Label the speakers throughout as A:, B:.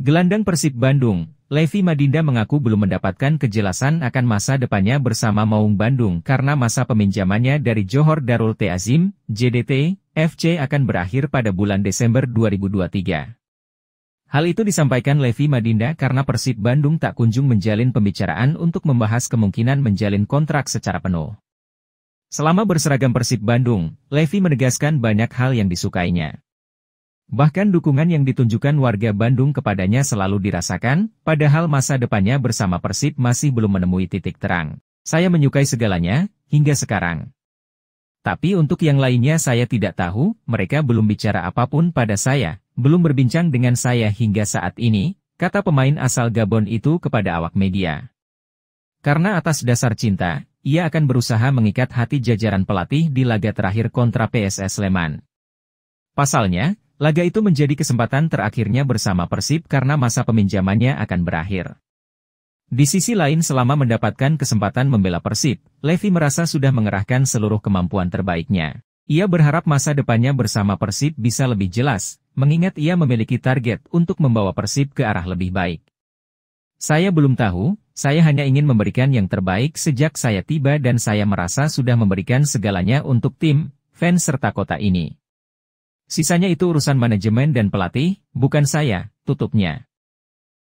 A: Gelandang Persib Bandung, Levi Madinda mengaku belum mendapatkan kejelasan akan masa depannya bersama Maung Bandung karena masa peminjamannya dari Johor Darul Teazim, JDT, FC akan berakhir pada bulan Desember 2023. Hal itu disampaikan Levi Madinda karena Persib Bandung tak kunjung menjalin pembicaraan untuk membahas kemungkinan menjalin kontrak secara penuh. Selama berseragam Persib Bandung, Levi menegaskan banyak hal yang disukainya. Bahkan dukungan yang ditunjukkan warga Bandung kepadanya selalu dirasakan, padahal masa depannya bersama Persib masih belum menemui titik terang. Saya menyukai segalanya, hingga sekarang. Tapi untuk yang lainnya saya tidak tahu, mereka belum bicara apapun pada saya, belum berbincang dengan saya hingga saat ini, kata pemain asal Gabon itu kepada awak media. Karena atas dasar cinta, ia akan berusaha mengikat hati jajaran pelatih di laga terakhir kontra PSS Sleman. Pasalnya, Laga itu menjadi kesempatan terakhirnya bersama Persib karena masa peminjamannya akan berakhir. Di sisi lain selama mendapatkan kesempatan membela Persib, Levi merasa sudah mengerahkan seluruh kemampuan terbaiknya. Ia berharap masa depannya bersama Persib bisa lebih jelas, mengingat ia memiliki target untuk membawa Persib ke arah lebih baik. Saya belum tahu, saya hanya ingin memberikan yang terbaik sejak saya tiba dan saya merasa sudah memberikan segalanya untuk tim, fans serta kota ini. Sisanya itu urusan manajemen dan pelatih, bukan saya, tutupnya.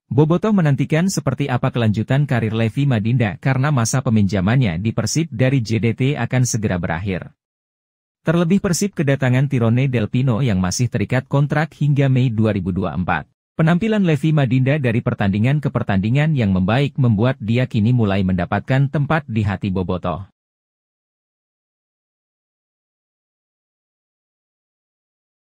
A: Bobotoh menantikan seperti apa kelanjutan karir Levi Madinda karena masa peminjamannya di Persib dari JDT akan segera berakhir. Terlebih Persib kedatangan Tirone Del Pino yang masih terikat kontrak hingga Mei 2024. Penampilan Levi Madinda dari pertandingan ke pertandingan yang membaik membuat dia kini mulai mendapatkan tempat di hati Bobotoh.